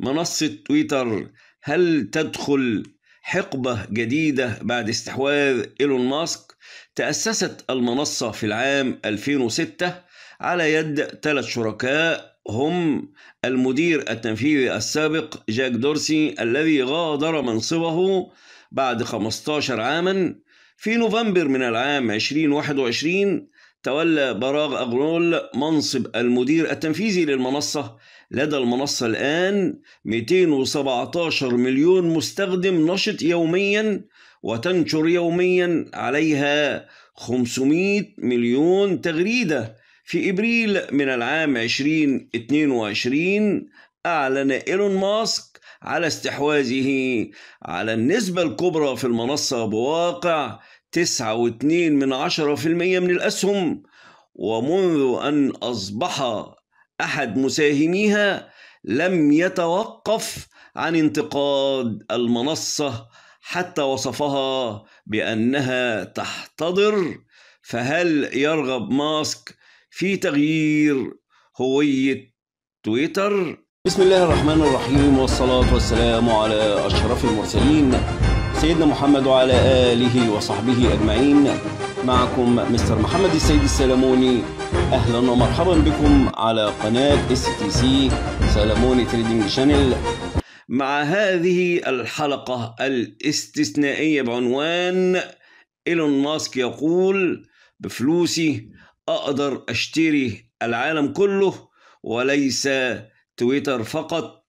منصة تويتر هل تدخل حقبة جديدة بعد استحواذ إيلون ماسك تأسست المنصة في العام 2006 على يد ثلاث شركاء هم المدير التنفيذي السابق جاك دورسي الذي غادر منصبه بعد 15 عاما في نوفمبر من العام 2021 تولى براغ أغرول منصب المدير التنفيذي للمنصة لدى المنصة الآن 217 مليون مستخدم نشط يوميا وتنشر يوميا عليها 500 مليون تغريدة في إبريل من العام 2022 أعلن إيلون ماسك على استحواذه على النسبة الكبرى في المنصة بواقع تسعة واثنين من عشرة في المية من الأسهم ومنذ أن أصبح أحد مساهميها لم يتوقف عن انتقاد المنصة حتى وصفها بأنها تحتضر فهل يرغب ماسك في تغيير هوية تويتر؟ بسم الله الرحمن الرحيم والصلاة والسلام على أشرف المرسلين سيدنا محمد وعلى آله وصحبه أجمعين معكم مستر محمد السيد السلموني أهلا ومرحبا بكم على قناة اس تي سي سلموني تريدينج شانل مع هذه الحلقة الاستثنائية بعنوان إيلون ماسك يقول بفلوسي أقدر أشتري العالم كله وليس تويتر فقط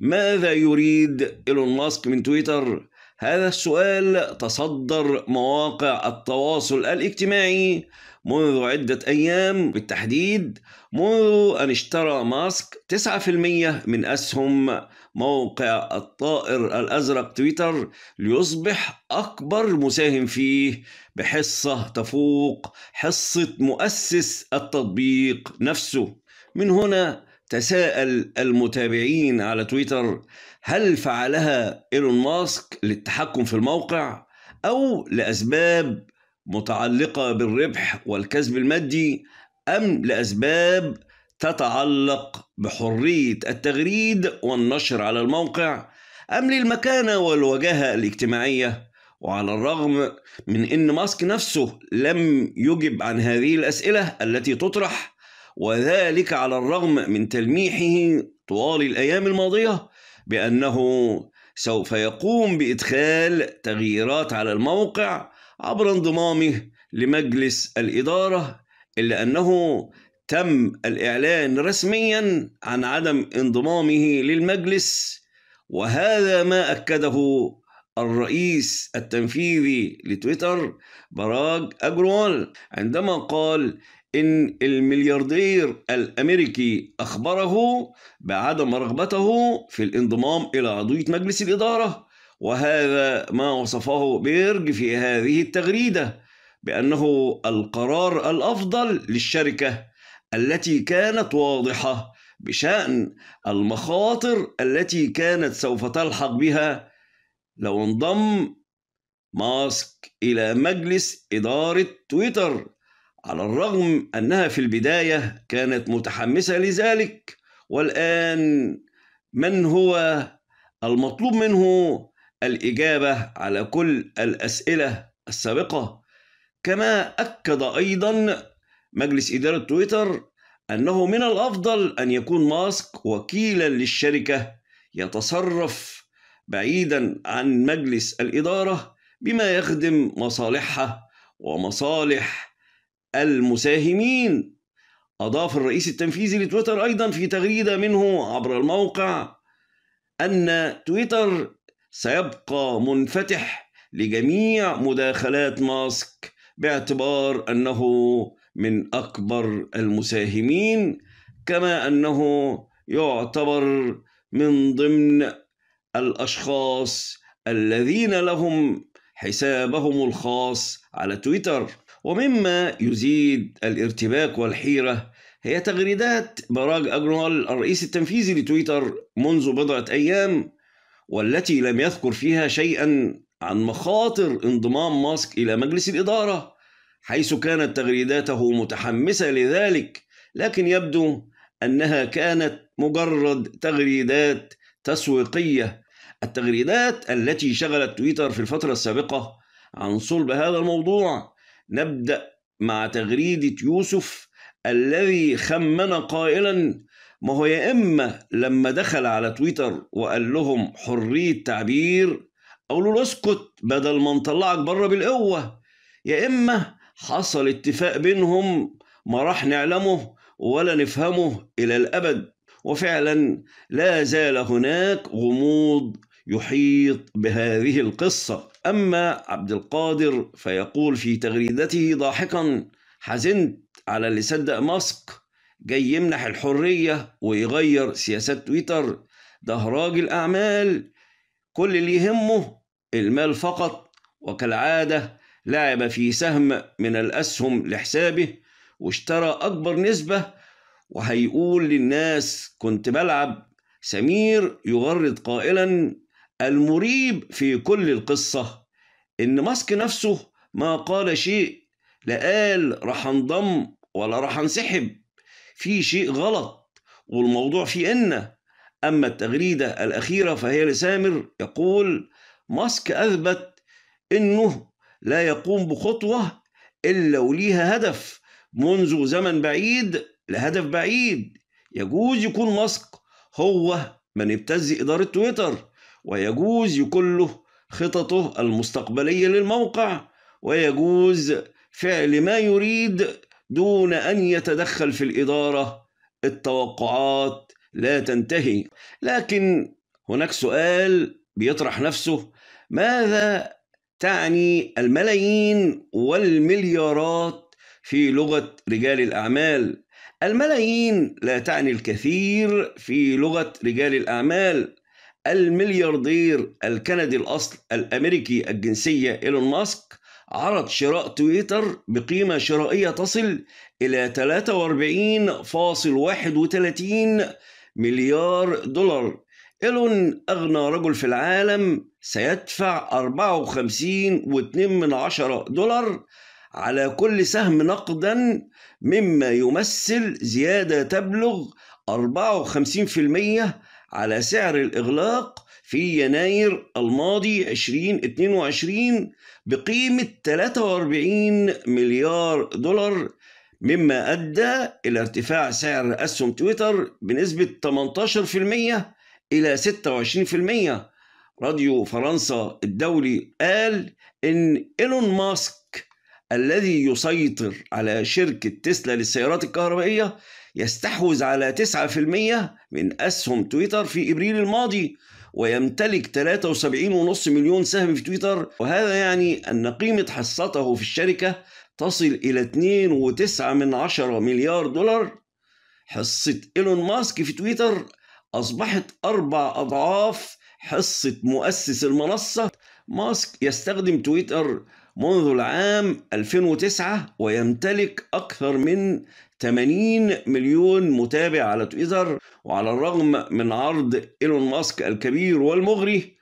ماذا يريد إيلون ماسك من تويتر هذا السؤال تصدر مواقع التواصل الاجتماعي منذ عدة أيام بالتحديد منذ أن اشترى ماسك 9% من أسهم موقع الطائر الأزرق تويتر ليصبح أكبر مساهم فيه بحصة تفوق حصة مؤسس التطبيق نفسه من هنا تساءل المتابعين على تويتر هل فعلها ايلون ماسك للتحكم في الموقع او لاسباب متعلقه بالربح والكسب المادي ام لاسباب تتعلق بحريه التغريد والنشر على الموقع ام للمكانه والوجاهه الاجتماعيه وعلى الرغم من ان ماسك نفسه لم يجب عن هذه الاسئله التي تطرح وذلك على الرغم من تلميحه طوال الأيام الماضية بأنه سوف يقوم بإدخال تغييرات على الموقع عبر انضمامه لمجلس الإدارة إلا أنه تم الإعلان رسميا عن عدم انضمامه للمجلس وهذا ما أكده الرئيس التنفيذي لتويتر براج أجروال عندما قال إن الملياردير الأمريكي أخبره بعدم رغبته في الانضمام إلى عضوية مجلس الإدارة وهذا ما وصفه بيرج في هذه التغريدة بأنه القرار الأفضل للشركة التي كانت واضحة بشأن المخاطر التي كانت سوف تلحق بها لو انضم ماسك إلى مجلس إدارة تويتر على الرغم أنها في البداية كانت متحمسة لذلك والآن من هو المطلوب منه الإجابة على كل الأسئلة السابقة كما أكد أيضا مجلس إدارة تويتر أنه من الأفضل أن يكون ماسك وكيلا للشركة يتصرف بعيدا عن مجلس الإدارة بما يخدم مصالحها ومصالح المساهمين أضاف الرئيس التنفيذي لتويتر أيضا في تغريدة منه عبر الموقع أن تويتر سيبقى منفتح لجميع مداخلات ماسك باعتبار أنه من أكبر المساهمين كما أنه يعتبر من ضمن الاشخاص الذين لهم حسابهم الخاص على تويتر ومما يزيد الارتباك والحيره هي تغريدات باراج اجروال الرئيس التنفيذي لتويتر منذ بضعه ايام والتي لم يذكر فيها شيئا عن مخاطر انضمام ماسك الى مجلس الاداره حيث كانت تغريداته متحمسه لذلك لكن يبدو انها كانت مجرد تغريدات تسويقيه التغريدات التي شغلت تويتر في الفترة السابقة عن صلب هذا الموضوع نبدأ مع تغريدة يوسف الذي خمن قائلا ما هو يا إما لما دخل على تويتر وقال لهم حرية تعبير أو له اسكت بدل ما نطلعك بره بالقوة يا إما حصل اتفاق بينهم ما راح نعلمه ولا نفهمه إلى الأبد وفعلا لا زال هناك غموض يحيط بهذه القصة أما عبد القادر فيقول في تغريدته ضاحكا حزنت على اللي صدق ماسك جاي يمنح الحرية ويغير سياسات تويتر ده راجل أعمال كل اللي يهمه المال فقط وكالعادة لعب في سهم من الأسهم لحسابه واشترى أكبر نسبة وهيقول للناس كنت بلعب سمير يغرد قائلا المريب في كل القصة إن ماسك نفسه ما قال شيء لا قال راح انضم ولا راح انسحب في شيء غلط والموضوع في إن أما التغريدة الأخيرة فهي لسامر يقول ماسك أثبت إنه لا يقوم بخطوة إلا وليها هدف منذ زمن بعيد لهدف بعيد يجوز يكون ماسك هو من ابتز إدارة تويتر ويجوز كله خططه المستقبلية للموقع ويجوز فعل ما يريد دون أن يتدخل في الإدارة التوقعات لا تنتهي لكن هناك سؤال بيطرح نفسه ماذا تعني الملايين والمليارات في لغة رجال الأعمال الملايين لا تعني الكثير في لغة رجال الأعمال الملياردير الكندي الأصل الأمريكي الجنسية إيلون ماسك عرض شراء تويتر بقيمة شرائية تصل إلى 43.31 مليار دولار إيلون أغنى رجل في العالم سيدفع 54.2 دولار على كل سهم نقدا مما يمثل زيادة تبلغ 54% على سعر الإغلاق في يناير الماضي 2022 بقيمة 43 مليار دولار مما أدى إلى ارتفاع سعر أسهم تويتر بنسبة 18% إلى 26% راديو فرنسا الدولي قال إن إيلون ماسك الذي يسيطر على شركة تسلا للسيارات الكهربائية يستحوذ على 9% من أسهم تويتر في إبريل الماضي ويمتلك 73.5 مليون سهم في تويتر وهذا يعني أن قيمة حصته في الشركة تصل إلى 2.9 من عشرة مليار دولار حصة إيلون ماسك في تويتر أصبحت أربع أضعاف حصة مؤسس المنصة ماسك يستخدم تويتر منذ العام 2009 ويمتلك أكثر من 80 مليون متابع على تويتر وعلى الرغم من عرض إيلون ماسك الكبير والمغري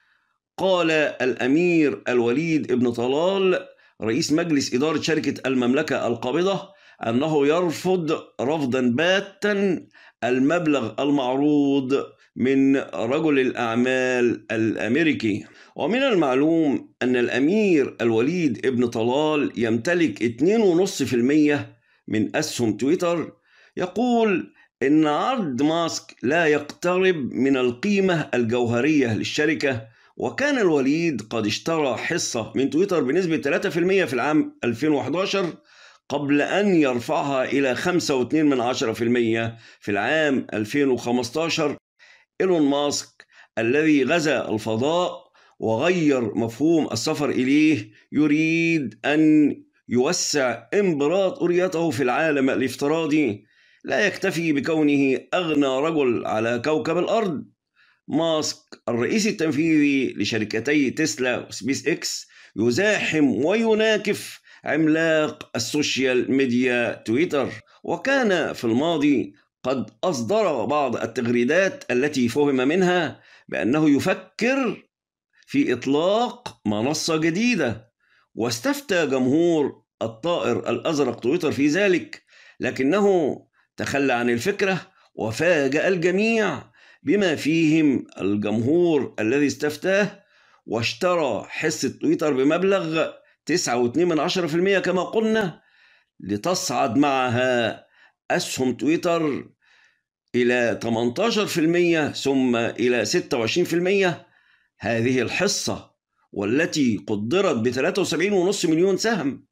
قال الأمير الوليد ابن طلال رئيس مجلس إدارة شركة المملكة القابضة أنه يرفض رفضا باتا المبلغ المعروض من رجل الأعمال الأمريكي ومن المعلوم أن الأمير الوليد ابن طلال يمتلك 2.5% من أسهم تويتر يقول إن عرض ماسك لا يقترب من القيمة الجوهرية للشركة وكان الوليد قد اشترى حصة من تويتر بنسبة 3% في العام 2011 قبل أن يرفعها إلى 5.2% في العام 2015 إيلون ماسك الذي غزا الفضاء وغير مفهوم السفر إليه يريد أن يوسع امبراطوريته في العالم الافتراضي لا يكتفي بكونه أغنى رجل على كوكب الأرض ماسك الرئيس التنفيذي لشركتي تسلا وسبيس إكس يزاحم ويناكف عملاق السوشيال ميديا تويتر وكان في الماضي قد أصدر بعض التغريدات التي فهم منها بأنه يفكر في إطلاق منصة جديدة واستفتى جمهور الطائر الأزرق تويتر في ذلك لكنه تخلى عن الفكرة وفاجأ الجميع بما فيهم الجمهور الذي استفتاه واشترى حصة تويتر بمبلغ 9.2% كما قلنا لتصعد معها أسهم تويتر إلى 18% ثم إلى 26% هذه الحصة والتي قدرت ب 73.5 مليون سهم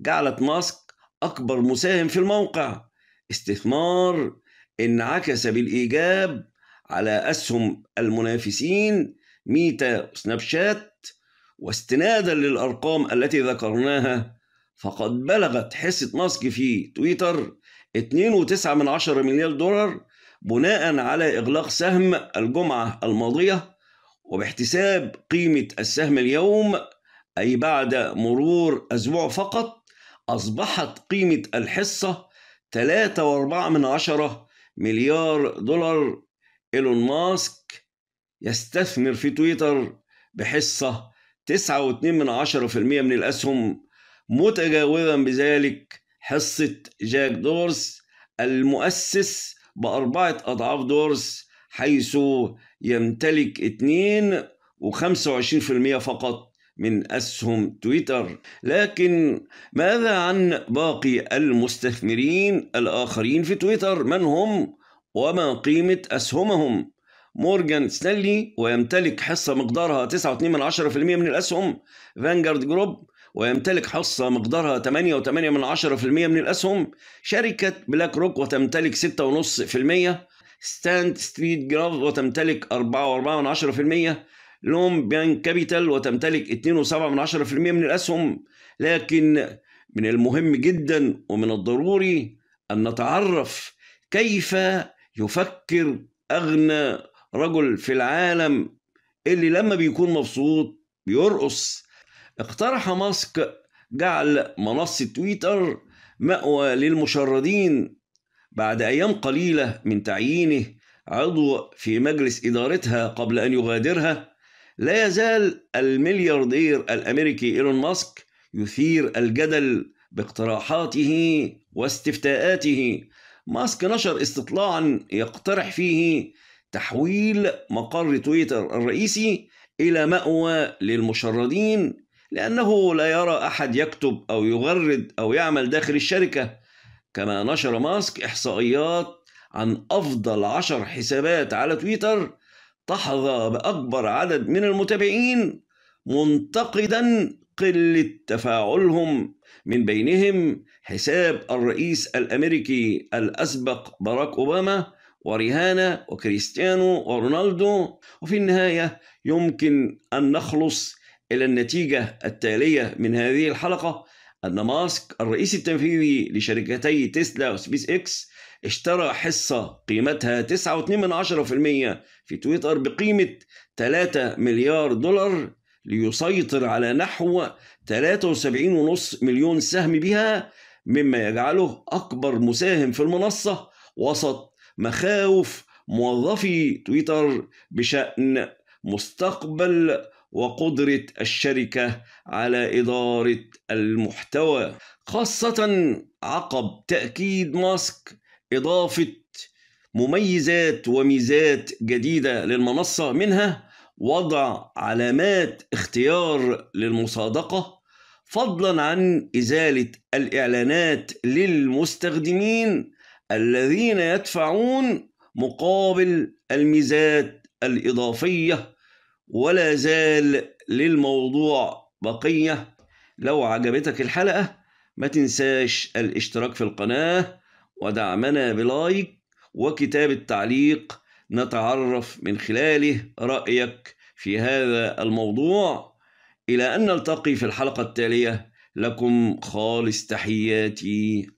جعلت ماسك أكبر مساهم في الموقع استثمار انعكس بالإيجاب على أسهم المنافسين ميتا وسناب شات واستنادا للأرقام التي ذكرناها فقد بلغت حصة ماسك في تويتر 2.9 مليار دولار بناء على إغلاق سهم الجمعة الماضية وباحتساب قيمة السهم اليوم أي بعد مرور أسبوع فقط أصبحت قيمة الحصة 3.4 مليار دولار إيلون ماسك يستثمر في تويتر بحصة 9.2 من الأسهم متجاوزا بذلك حصة جاك دورس المؤسس بأربعة أضعاف دورس حيث يمتلك 2.25% فقط من أسهم تويتر لكن ماذا عن باقي المستثمرين الآخرين في تويتر من هم وما قيمة أسهمهم مورجان ستانلي ويمتلك حصة مقدارها 9.2% من الأسهم فانجارد جروب ويمتلك حصة مقدارها 8.8% من الأسهم شركة بلاك روك وتمتلك 6.5% ستاند ستريت جراف وتمتلك 4.4% لوم بيان كابيتال وتمتلك 2.7% من الأسهم لكن من المهم جدا ومن الضروري أن نتعرف كيف يفكر أغنى رجل في العالم اللي لما بيكون مبسوط بيرقص اقترح ماسك جعل منصة تويتر مأوى للمشردين بعد أيام قليلة من تعيينه عضو في مجلس إدارتها قبل أن يغادرها لا يزال الملياردير الأمريكي إيلون ماسك يثير الجدل باقتراحاته واستفتاءاته ماسك نشر استطلاعا يقترح فيه تحويل مقر تويتر الرئيسي إلى مأوى للمشردين لأنه لا يرى أحد يكتب أو يغرد أو يعمل داخل الشركة كما نشر ماسك إحصائيات عن أفضل عشر حسابات على تويتر تحظى بأكبر عدد من المتابعين منتقدا قلة تفاعلهم من بينهم حساب الرئيس الأمريكي الأسبق باراك أوباما وريهانا وكريستيانو ورونالدو وفي النهاية يمكن أن نخلص إلى النتيجة التالية من هذه الحلقة أن ماسك الرئيس التنفيذي لشركتي تسلا وسبيس إكس اشترى حصة قيمتها 9.2% في تويتر بقيمة 3 مليار دولار ليسيطر على نحو 73.5 مليون سهم بها مما يجعله أكبر مساهم في المنصة وسط مخاوف موظفي تويتر بشأن مستقبل وقدرة الشركة على إدارة المحتوى خاصة عقب تأكيد ماسك إضافة مميزات وميزات جديدة للمنصة منها وضع علامات اختيار للمصادقة فضلا عن إزالة الإعلانات للمستخدمين الذين يدفعون مقابل الميزات الإضافية ولا زال للموضوع بقية لو عجبتك الحلقة ما تنساش الاشتراك في القناة ودعمنا بلايك وكتاب التعليق نتعرف من خلاله رأيك في هذا الموضوع إلى أن نلتقي في الحلقة التالية لكم خالص تحياتي